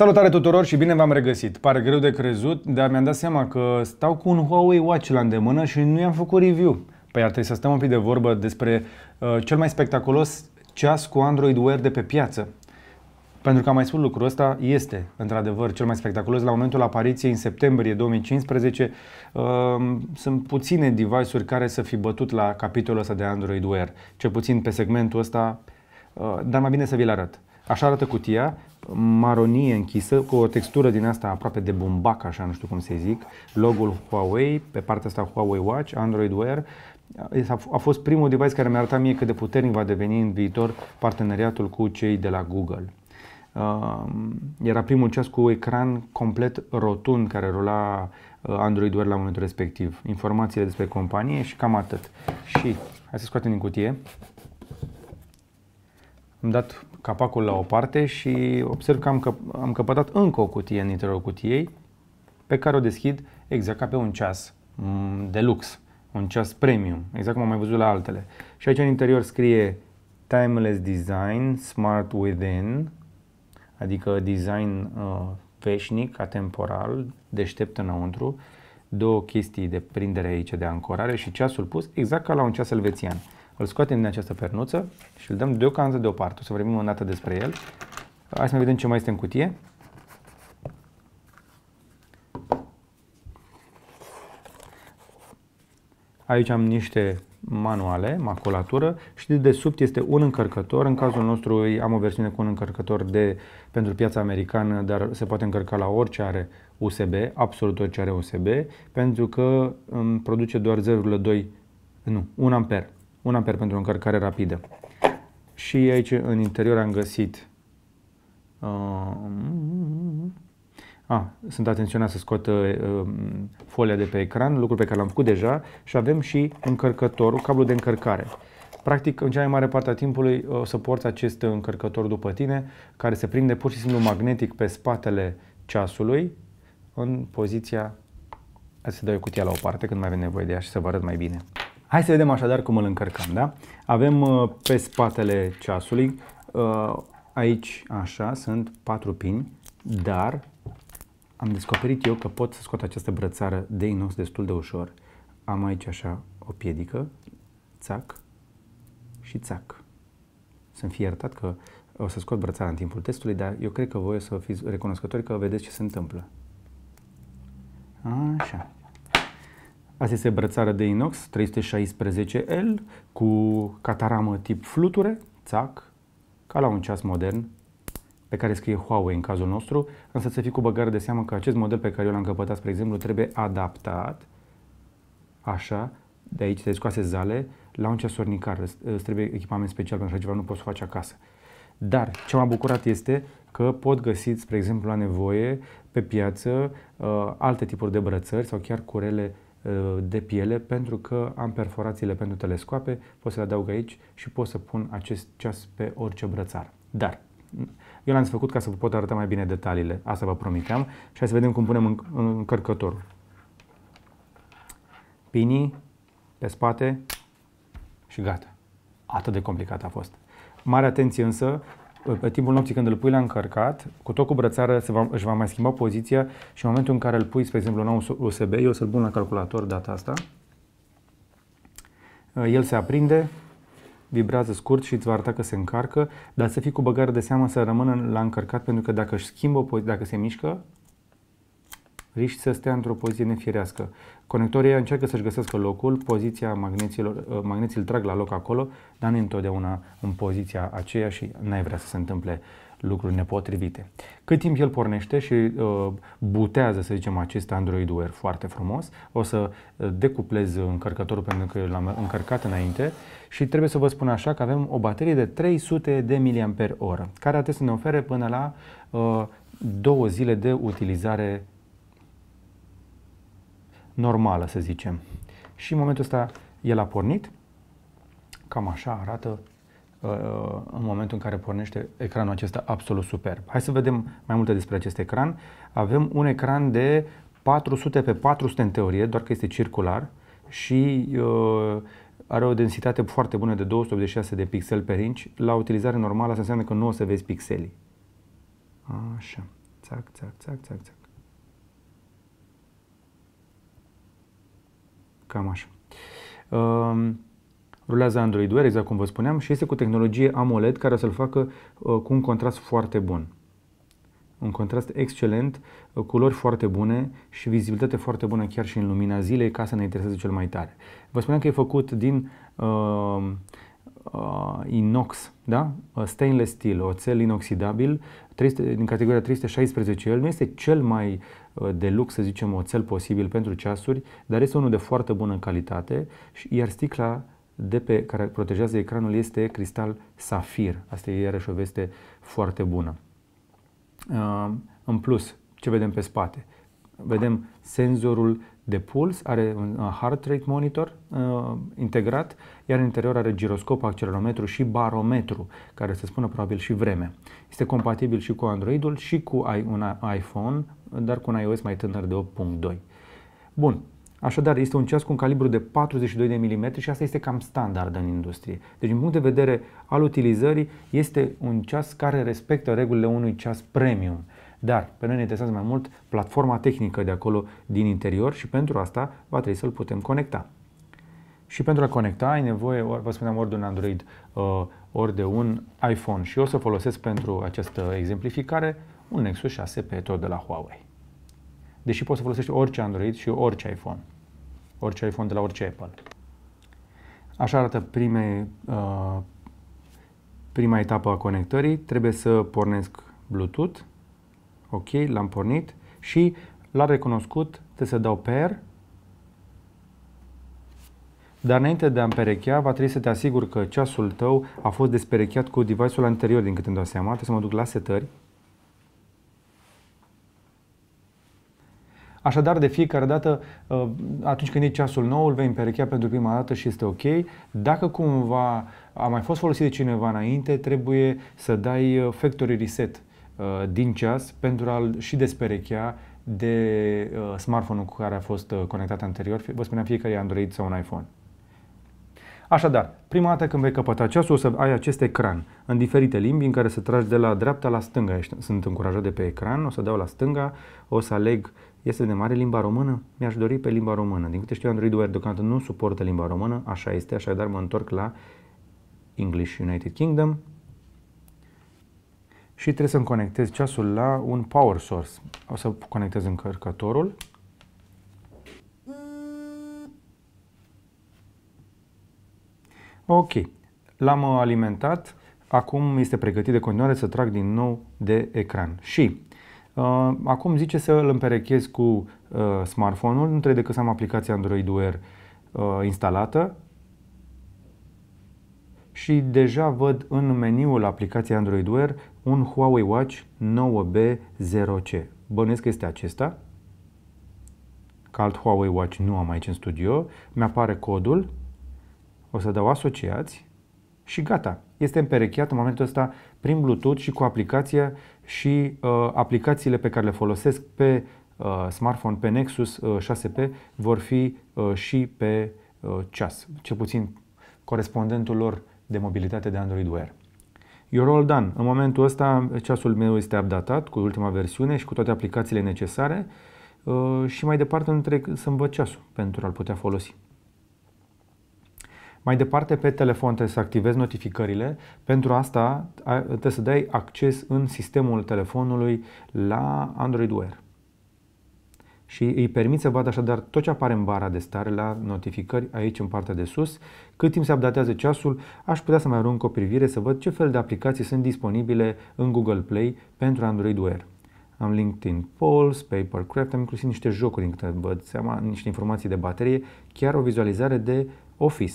Salutare tuturor și bine v-am regăsit! Pare greu de crezut, dar mi-am dat seama că stau cu un Huawei Watch la îndemână și nu i-am făcut review. Păi ar trebui să stăm un pic de vorbă despre uh, cel mai spectaculos ceas cu Android Wear de pe piață. Pentru că am mai spus lucrul ăsta, este într-adevăr cel mai spectaculos. La momentul apariției în septembrie 2015 uh, sunt puține device-uri care să fi bătut la capitolul ăsta de Android Wear, cel puțin pe segmentul ăsta, uh, dar mai bine să vi-l arăt. Așa arată cutia, maronie închisă, cu o textură din asta aproape de bumbac, așa, nu știu cum se zic, logo-ul Huawei, pe partea asta Huawei Watch, Android Wear, a fost primul device care mi-a arătat mie cât de puternic va deveni în viitor parteneriatul cu cei de la Google. Um, era primul ceas cu ecran complet rotund care rula uh, Android Wear la momentul respectiv. Informațiile despre companie și cam atât. Și hai să scoatem din cutie. Am dat capacul la o parte și observ că am, căp- am căpătat încă o cutie în interiorul cutiei pe care o deschid exact ca pe un ceas mm, de lux, un ceas premium, exact cum am mai văzut la altele. Și aici în interior scrie Timeless Design, Smart Within, adică design uh, veșnic, atemporal, deștept înăuntru, două chestii de prindere aici de ancorare și ceasul pus exact ca la un ceas elvețian. Îl scoatem din această pernuță și îl dăm deocamdată deoparte. O să vorbim o dată despre el. Hai să mai vedem ce mai este în cutie. Aici am niște manuale, maculatură și de sub este un încărcător. În cazul nostru am o versiune cu un încărcător de, pentru piața americană, dar se poate încărca la orice are USB, absolut orice are USB, pentru că um, produce doar 0,2, nu, 1 amper. 1 amper pentru încărcare rapidă. Și aici în interior am găsit... Uh, a, ah, sunt atenționat să scot uh, uh, folia de pe ecran, lucru pe care l-am făcut deja și avem și încărcătorul, cablul de încărcare. Practic, în cea mai mare parte a timpului uh, o să porți acest încărcător după tine, care se prinde pur și simplu magnetic pe spatele ceasului, în poziția... Hai să dau eu cutia la o parte când mai avem nevoie de ea și să vă arăt mai bine. Hai să vedem așadar cum îl încărcăm, da? Avem uh, pe spatele ceasului, uh, aici așa, sunt patru pini, dar am descoperit eu că pot să scot această brățară de inox destul de ușor. Am aici așa o piedică, țac și țac. Sunt fiertat că o să scot brățara în timpul testului, dar eu cred că voi o să fiți recunoscători că vedeți ce se întâmplă. Așa. Asta este brățară de inox 316L cu cataramă tip fluture, țac, ca la un ceas modern, pe care scrie Huawei în cazul nostru, însă să fii cu băgare de seamă că acest model pe care eu l-am căpătat, spre exemplu, trebuie adaptat, așa, de aici te scoase zale, la un ceasornicar. Îți trebuie echipament special pentru așa ceva, nu poți face acasă. Dar ce m-a bucurat este că pot găsi, spre exemplu, la nevoie pe piață uh, alte tipuri de brățări sau chiar curele Uh, de piele pentru că am perforațiile pentru telescoape, pot să le adaug aici și pot să pun acest ceas pe orice brățar. Dar eu l-am făcut ca să vă pot arăta mai bine detaliile, asta vă promiteam și hai să vedem cum punem în, în încărcătorul. Pinii pe spate și gata. Atât de complicat a fost. Mare atenție însă pe timpul nopții când îl pui la încărcat, cu tot cu brățară se va, își va mai schimba poziția și în momentul în care îl pui, spre exemplu, la un USB, eu o să-l pun la calculator data asta, eh, el se aprinde, vibrează scurt și îți va arăta că se încarcă, dar să fii cu băgare de seamă să rămână la încărcat, pentru că dacă își schimbă, dacă se mișcă, riști să stea într-o poziție nefirească. Conectorii încearcă să-și găsească locul, poziția magneților, uh, magneții îl trag la loc acolo, dar nu întotdeauna în poziția aceea și n-ai vrea să se întâmple lucruri nepotrivite. Cât timp el pornește și uh, butează, să zicem, acest Android Wear foarte frumos, o să uh, decuplez încărcătorul pentru că l-am încărcat înainte și trebuie să vă spun așa că avem o baterie de 300 de mAh, care atât să ne ofere până la uh, două zile de utilizare normală, să zicem. Și în momentul ăsta el a pornit. Cam așa arată uh, în momentul în care pornește ecranul acesta absolut superb. Hai să vedem mai multe despre acest ecran. Avem un ecran de 400 pe 400 în teorie, doar că este circular și uh, are o densitate foarte bună de 286 de pixel pe inch. La utilizare normală asta înseamnă că nu o să vezi pixeli. Așa. Țac, țac, țac, țac, țac. Cam așa. Ehm, rulează Android Wear, exact cum vă spuneam, și este cu tehnologie AMOLED care o să-l facă uh, cu un contrast foarte bun. Un contrast excelent, uh, culori foarte bune și vizibilitate foarte bună chiar și în lumina zilei, ca să ne intereseze cel mai tare. Vă spuneam că e făcut din uh, uh, inox, da? Uh, stainless steel, oțel inoxidabil, 300, din categoria 316, el nu este cel mai uh, de lux, să zicem, oțel posibil pentru ceasuri, dar este unul de foarte bună calitate, iar sticla de pe care protejează ecranul este cristal safir. Asta e iarăși o veste foarte bună. Uh, în plus, ce vedem pe spate? Vedem senzorul de puls, are un uh, heart rate monitor uh, integrat, iar în interior are giroscop, accelerometru și barometru, care se spune probabil și vreme. Este compatibil și cu Androidul și cu un iPhone, dar cu un iOS mai tânăr de 8.2. Bun, Așadar, este un ceas cu un calibru de 42 de mm și asta este cam standard în industrie. Deci, din punct de vedere al utilizării, este un ceas care respectă regulile unui ceas premium. Dar pe noi ne interesează mai mult platforma tehnică de acolo din interior și pentru asta va trebui să-l putem conecta. Și pentru a conecta ai nevoie, vă spuneam, ori de un Android, uh, ori de un iPhone. Și eu o să folosesc pentru această exemplificare un Nexus 6 pe tot de la Huawei. Deși poți să folosești orice Android și orice iPhone. Orice iPhone de la orice Apple. Așa arată prime, uh, prima etapă a conectării. Trebuie să pornesc Bluetooth ok, l-am pornit și l-a recunoscut, te să dau per, dar înainte de a împerechea, va trebui să te asiguri că ceasul tău a fost desperecheat cu device-ul anterior, din câte îmi dau seama. Trebuie să mă duc la setări. Așadar, de fiecare dată, uh, atunci când e ceasul nou, îl vei împerechea pentru prima dată și este ok. Dacă cumva a mai fost folosit de cineva înainte, trebuie să dai uh, factory reset Uh, din ceas pentru a-l și desperechea de uh, smartphone-ul cu care a fost uh, conectat anterior. Vă spuneam fie că e Android sau un iPhone. Așadar, prima dată când vei căpăta ceasul o să ai acest ecran în diferite limbi în care să tragi de la dreapta la stânga. Sunt încurajat de pe ecran, o să dau la stânga, o să aleg este de mare limba română? Mi-aș dori pe limba română. Din câte știu, Android Wear deocamdată nu suportă limba română, așa este, așadar mă întorc la English United Kingdom, și trebuie să-mi conectez ceasul la un power source. O să conectez încărcătorul. Ok, l-am alimentat. Acum este pregătit de continuare să trag din nou de ecran. Și uh, acum zice să îl împerechez cu uh, smartphone-ul. Nu trebuie decât să am aplicația Android Wear uh, instalată și deja văd în meniul aplicației Android Wear un Huawei Watch 9B0C. Bănuiesc că este acesta, că alt Huawei Watch nu am aici în studio, mi-apare codul, o să dau asociați și gata. Este împerecheat în momentul ăsta prin Bluetooth și cu aplicația și uh, aplicațiile pe care le folosesc pe uh, smartphone, pe Nexus uh, 6P, vor fi uh, și pe uh, ceas. Cel puțin corespondentul lor de mobilitate de Android Wear. You're all done. În momentul ăsta ceasul meu este updatat cu ultima versiune și cu toate aplicațiile necesare uh, și mai departe nu trebuie să învăț ceasul pentru a-l putea folosi. Mai departe, pe telefon trebuie să activezi notificările. Pentru asta trebuie să dai acces în sistemul telefonului la Android Wear și îi permit să vadă așadar tot ce apare în bara de stare la notificări aici în partea de sus. Cât timp se updatează ceasul, aș putea să mai arunc o privire să văd ce fel de aplicații sunt disponibile în Google Play pentru Android Wear. Am LinkedIn Polls, Papercraft, am inclusiv niște jocuri din câte văd seama, niște informații de baterie, chiar o vizualizare de Office.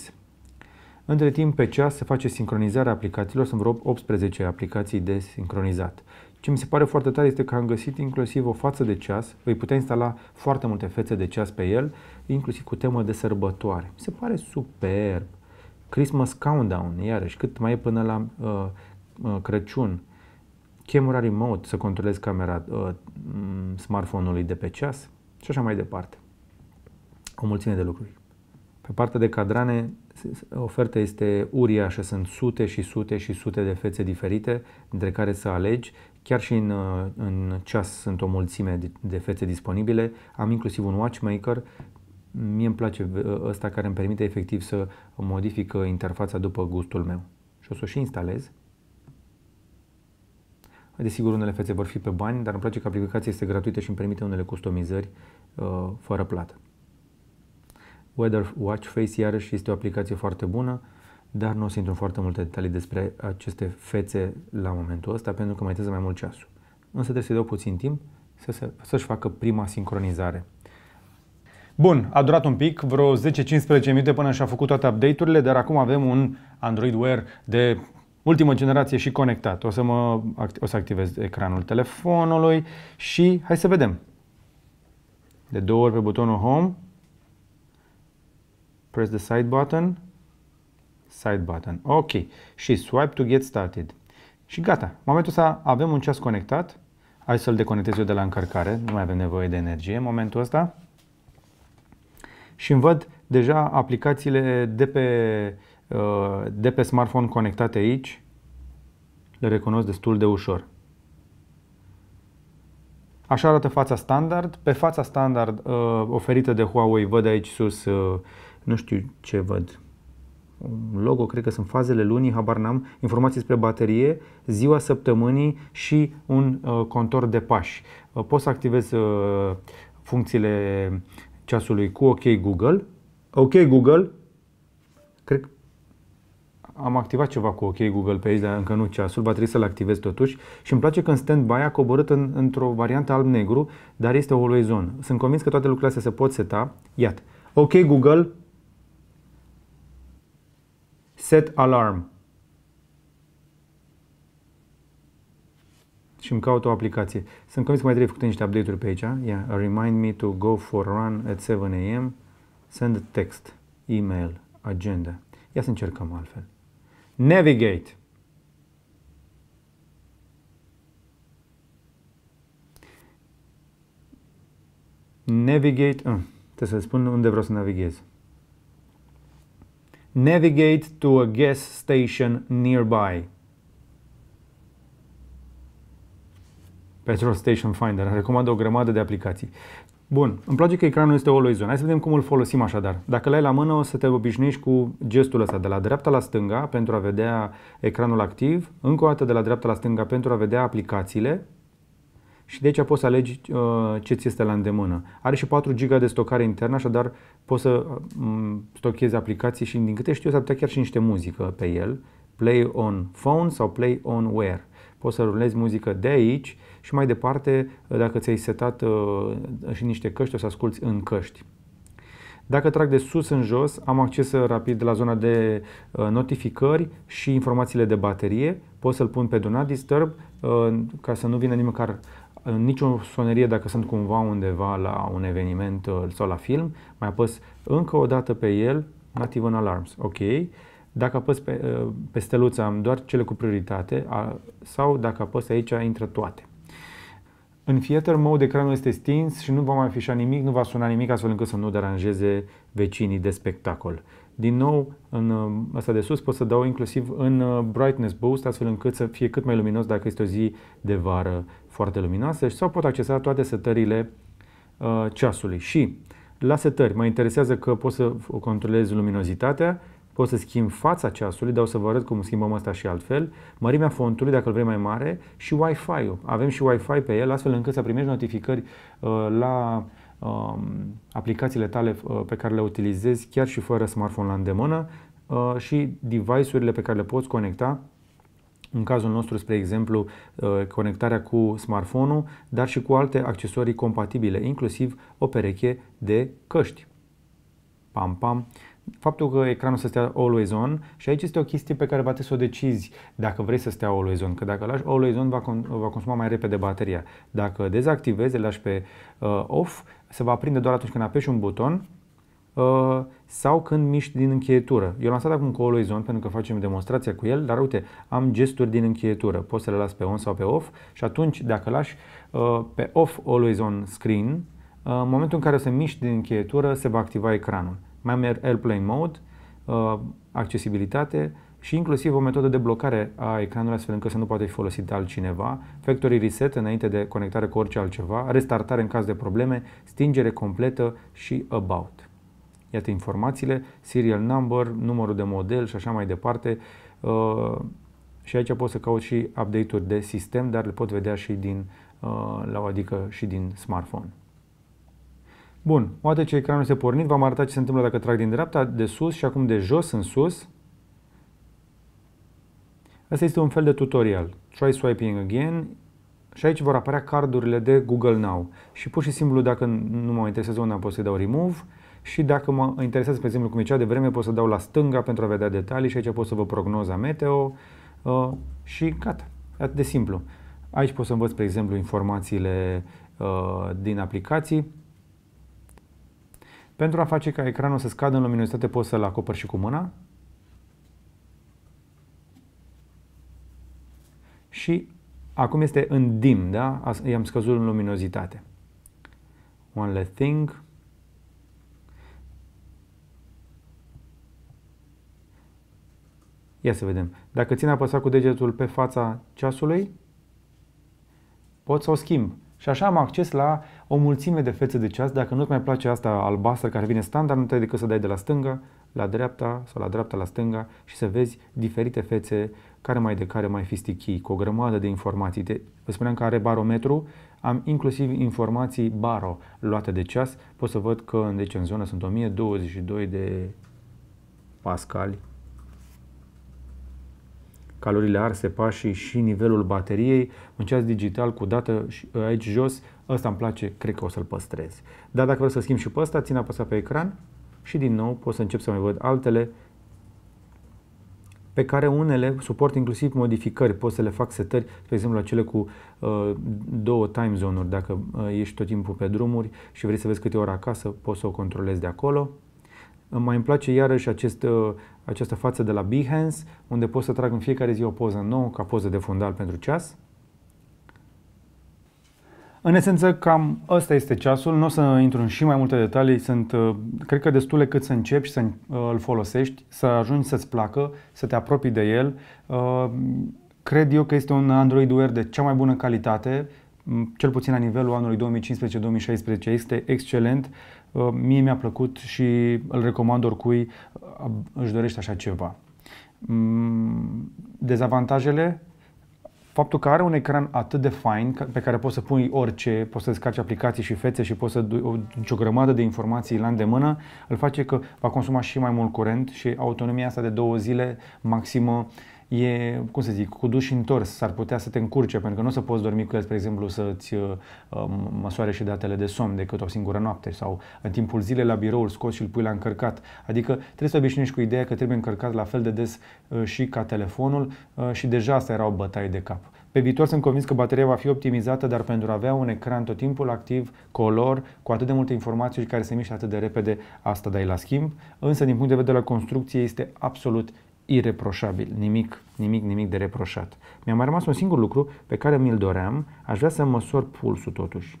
Între timp, pe ceas se face sincronizarea aplicațiilor, sunt vreo 18 aplicații de sincronizat. Ce mi se pare foarte tare este că am găsit inclusiv o față de ceas, îi putea instala foarte multe fețe de ceas pe el, inclusiv cu temă de sărbătoare. Mi se pare superb. Christmas Countdown, iarăși, cât mai e până la uh, uh, Crăciun. Camera remote, să controlezi camera uh, smartphone-ului de pe ceas și așa mai departe. O mulțime de lucruri. Pe partea de cadrane, oferta este uriașă, sunt sute și sute și sute de fețe diferite între care să alegi, Chiar și în, uh, în ceas sunt o mulțime de, de fețe disponibile. Am inclusiv un watchmaker. Mie îmi place uh, ăsta care îmi permite efectiv să modific uh, interfața după gustul meu. Și o să o și instalez. Desigur, unele fețe vor fi pe bani, dar îmi place că aplicația este gratuită și îmi permite unele customizări uh, fără plată. Weather Watch Face iarăși este o aplicație foarte bună dar nu o să intru în foarte multe detalii despre aceste fețe la momentul ăsta, pentru că mai trebuie mai mult ceasul. Însă trebuie să-i dau puțin timp să se, să-și facă prima sincronizare. Bun, a durat un pic, vreo 10-15 minute până și-a făcut toate update-urile, dar acum avem un Android Wear de ultimă generație și conectat. O să, mă, o să activez ecranul telefonului și hai să vedem. De două ori pe butonul Home, press the side button, Side button. Ok. Și swipe to get started. Și gata. În momentul ăsta avem un ceas conectat. Hai să-l deconectez eu de la încărcare. Nu mai avem nevoie de energie în momentul ăsta. Și îmi văd deja aplicațiile de pe, uh, de pe smartphone conectate aici. Le recunosc destul de ușor. Așa arată fața standard. Pe fața standard uh, oferită de Huawei văd aici sus, uh, nu știu ce văd, logo, cred că sunt fazele lunii, habar n-am, informații despre baterie, ziua săptămânii și un uh, contor de pași. Uh, poți să activezi uh, funcțiile ceasului cu OK Google. OK Google, cred că am activat ceva cu OK Google pe aici, dar încă nu ceasul, va trebui să-l activez totuși și îmi place că în stand-by a coborât în, într-o variantă alb-negru, dar este o zone. Sunt convins că toate lucrurile astea se pot seta. Iată, OK Google, set alarm. Și îmi caut o aplicație. Sunt convins că mai trebuie făcute niște update-uri pe aici. Yeah. Remind me to go for run at 7 a.m. Send text, email, agenda. Ia să încercăm altfel. Navigate. Navigate. Ah, trebuie să spun unde vreau să navighez. Navigate to a gas station nearby. Petrol Station Finder. Recomandă o grămadă de aplicații. Bun, îmi place că ecranul este always on. Hai să vedem cum îl folosim așadar. Dacă l-ai la mână, o să te obișnuiești cu gestul ăsta de la dreapta la stânga pentru a vedea ecranul activ, încă o dată de la dreapta la stânga pentru a vedea aplicațiile și de aici poți să alegi uh, ce ți este la îndemână. Are și 4 GB de stocare internă, așadar poți să mm, stochezi aplicații și din câte știu să putea chiar și niște muzică pe el, play on phone sau play on wear. Poți să rulezi muzică de aici și mai departe, uh, dacă ți-ai setat uh, și niște căști, o să asculti în căști. Dacă trag de sus în jos, am acces rapid la zona de notificări și informațiile de baterie. Pot să-l pun pe Do Not Disturb ca să nu vină nici măcar în nicio sonerie dacă sunt cumva undeva la un eveniment uh, sau la film, mai apăs încă o dată pe el, not even alarms, ok. Dacă apăs pe, uh, pe steluța, am doar cele cu prioritate a, sau dacă apăs aici intră toate. În theater mode ecranul este stins și nu va mai afișa nimic, nu va suna nimic astfel încât să nu deranjeze vecinii de spectacol. Din nou, în uh, asta de sus pot să dau inclusiv în brightness boost, astfel încât să fie cât mai luminos dacă este o zi de vară foarte luminoase sau pot accesa toate setările uh, ceasului. Și la setări mă interesează că pot să controlez luminozitatea, pot să schimb fața ceasului, dar o să vă arăt cum schimbăm asta și altfel, mărimea fontului, dacă îl vrei mai mare, și Wi-Fi-ul. Avem și Wi-Fi pe el, astfel încât să primești notificări uh, la uh, aplicațiile tale uh, pe care le utilizezi chiar și fără smartphone la îndemână uh, și device-urile pe care le poți conecta în cazul nostru, spre exemplu, uh, conectarea cu smartphone-ul, dar și cu alte accesorii compatibile, inclusiv o pereche de căști. Pam, pam faptul că ecranul să stea always on și aici este o chestie pe care va trebui să o decizi dacă vrei să stea always on, că dacă lași always on va, va consuma mai repede bateria. Dacă dezactivezi, îl lași pe uh, off, se va aprinde doar atunci când apeși un buton uh, sau când miști din încheietură. Eu l-am stat acum cu Oloizon pentru că facem demonstrația cu el, dar uite, am gesturi din încheietură. Poți să le las pe on sau pe off și atunci, dacă lași uh, pe off Always On Screen, uh, în momentul în care o să miști din încheietură, se va activa ecranul. Mai am Airplane Mode, uh, accesibilitate și inclusiv o metodă de blocare a ecranului astfel încât să nu poate fi folosit de altcineva, factory reset înainte de conectare cu orice altceva, restartare în caz de probleme, stingere completă și about. Iată informațiile, serial number, numărul de model și așa mai departe. Uh, și aici pot să caut și update-uri de sistem, dar le pot vedea și din uh, la adică și din smartphone. Bun, odată ce ecranul se pornit, v-am arătat ce se întâmplă dacă trag din dreapta, de sus și acum de jos în sus. Asta este un fel de tutorial. Try swiping again, și aici vor apărea cardurile de Google Now. Și pur și simplu, dacă nu mă interesează am pot să dau Remove și dacă mă interesează, pe exemplu, cum e cea de vreme, pot să dau la stânga pentru a vedea detalii și aici pot să vă prognoza meteo uh, și gata, atât de simplu. Aici pot să învăț, pe exemplu, informațiile uh, din aplicații. Pentru a face ca ecranul să scadă în luminositate, pot să-l acopăr și cu mâna. Și acum este în dim, da? I-am scăzut în luminozitate. One last thing. Ia să vedem. Dacă țin apăsat cu degetul pe fața ceasului, pot să o schimb. Și așa am acces la o mulțime de fețe de ceas. Dacă nu-ți mai place asta albastră care vine standard, nu trebuie decât adică să dai de la stânga la dreapta sau la dreapta la stânga și să vezi diferite fețe care mai de care mai fi stichii, cu o grămadă de informații. vă spuneam că are barometru, am inclusiv informații baro luate de ceas. Pot să văd că deci, în zonă sunt 1022 de pascali Calorile arse, pașii și nivelul bateriei. Un ceas digital cu dată ă, aici jos, ăsta îmi place, cred că o să-l păstrez. Dar dacă vreau să schimb și pe ăsta, țin apăsat pe ecran și din nou pot să încep să mai văd altele pe care unele suport inclusiv modificări, pot să le fac setări, De exemplu acele cu uh, două time zone-uri, dacă uh, ă, ești tot timpul pe drumuri și vrei să vezi câte ore acasă, poți să o controlezi de acolo. Mai îmi place iarăși acest, uh, această față de la Behance, unde pot să trag în fiecare zi o poză nouă ca poză de fundal pentru ceas. În esență, cam ăsta este ceasul. Nu o să intru în și mai multe detalii. Sunt, uh, cred că, destule cât să începi să uh, îl folosești, să ajungi să-ți placă, să te apropii de el. Cred eu că este un Android Wear de cea mai bună calitate, mm, cel puțin la nivelul anului 2015-2016. Este excelent. Uh, mie mi-a plăcut și îl recomand oricui uh, își dorește așa ceva. Mm, dezavantajele faptul că are un ecran atât de fain pe care poți să pui orice, poți să descarci aplicații și fețe și poți să duci o grămadă de informații la îndemână, îl face că va consuma și mai mult curent și autonomia asta de două zile maximă uh, e, cum să zic, cu duș întors, s-ar putea să te încurce, pentru că nu o să poți dormi cu el, spre exemplu, să-ți uh, uh măsoare și datele de somn decât o singură noapte sau în timpul zilei la birou scos și îl pui la încărcat. Adică trebuie să obișnuiești cu ideea că trebuie încărcat la fel de des uh, și ca telefonul uh, și deja asta era o bătaie de cap. Pe viitor sunt convins că bateria va fi optimizată, dar pentru a avea un ecran tot timpul activ, color, cu atât de multe informații și care se mișcă atât de repede, asta dai la schimb. Însă, din punct de vedere al construcției, este absolut ireproșabil, nimic, nimic, nimic de reproșat. Mi-a mai rămas un singur lucru pe care mi-l doream, aș vrea să măsor pulsul totuși.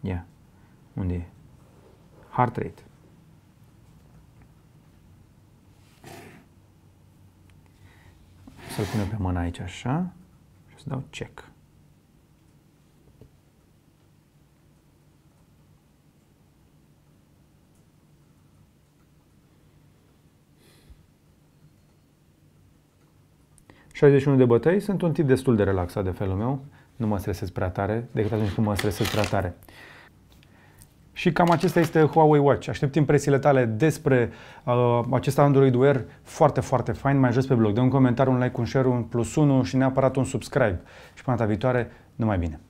Ia, yeah. unde e? Heart rate. Să-l punem pe mână aici așa și să dau check. 61 de bătăi, sunt un tip destul de relaxat de felul meu, nu mă stresez prea tare, decât atunci când mă stresez prea tare. Și cam acesta este Huawei Watch. Aștept impresiile tale despre uh, acest Android Wear foarte, foarte fain. Mai jos pe blog. Dă un comentariu, un like, un share, un plus 1 și neapărat un subscribe. Și până data viitoare, numai bine!